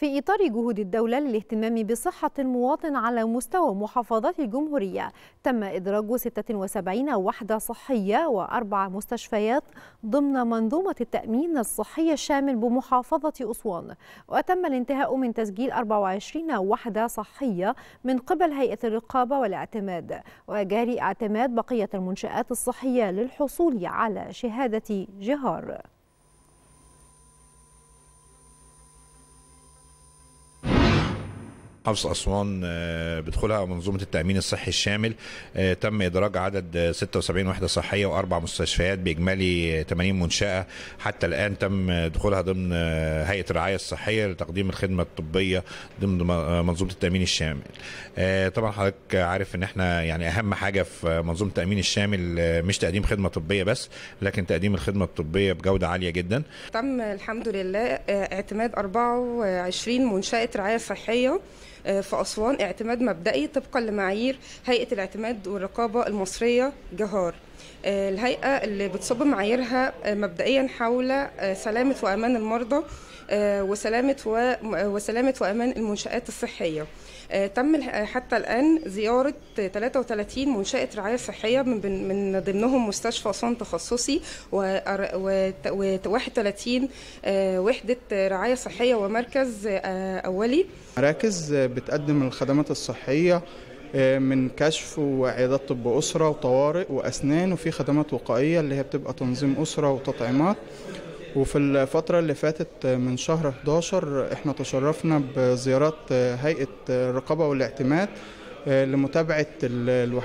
في إطار جهود الدولة للاهتمام بصحة المواطن على مستوى محافظات الجمهورية تم إدراج 76 وحدة صحية وأربع مستشفيات ضمن منظومة التأمين الصحي الشامل بمحافظة أسوان وتم الانتهاء من تسجيل 24 وحدة صحية من قبل هيئة الرقابة والاعتماد وجاري اعتماد بقية المنشآت الصحية للحصول على شهادة جهار محافظه اسوان آه، بدخولها منظومه التامين الصحي الشامل آه، تم ادراج عدد 76 وحده صحيه واربع مستشفيات باجمالي 80 منشاه حتى الان تم دخولها ضمن آه، هيئه الرعايه الصحيه لتقديم الخدمه الطبيه ضمن منظومه التامين الشامل طبعا حضرتك عارف ان احنا يعني اهم حاجه في منظومه التامين الشامل مش تقديم خدمه طبيه بس لكن تقديم الخدمه الطبيه بجوده عاليه جدا تم الحمد لله اعتماد 24 منشاه رعايه صحيه آه، في أسوان اعتماد مبدئي طبقا لمعايير هيئة الاعتماد والرقابة المصرية جهار الهيئة اللي بتصب معاييرها آه، مبدئيا حول آه، سلامة وأمان المرضى آه، وسلامة وسلامة وأمان المنشآت الصحية تم حتى الآن زيارة 33 منشأة رعاية صحية من, من ضمنهم مستشفى صن تخصصي و31 وحدة رعاية صحية ومركز أولي مراكز بتقدم الخدمات الصحية آه، من كشف وعيادات طب أسرة وطوارئ وأسنان وفي خدمات وقائية اللي هي بتبقى تنظيم أسرة وتطعيمات وفي الفترة اللي فاتت آه، من شهر 11 احنا تشرفنا بزيارات آه، هيئة الرقابة والاعتماد لمتابعة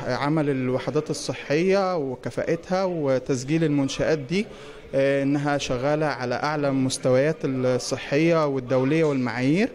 عمل الوحدات الصحية وكفاءتها وتسجيل المنشآت دي إنها شغالة على أعلى مستويات الصحية والدولية والمعايير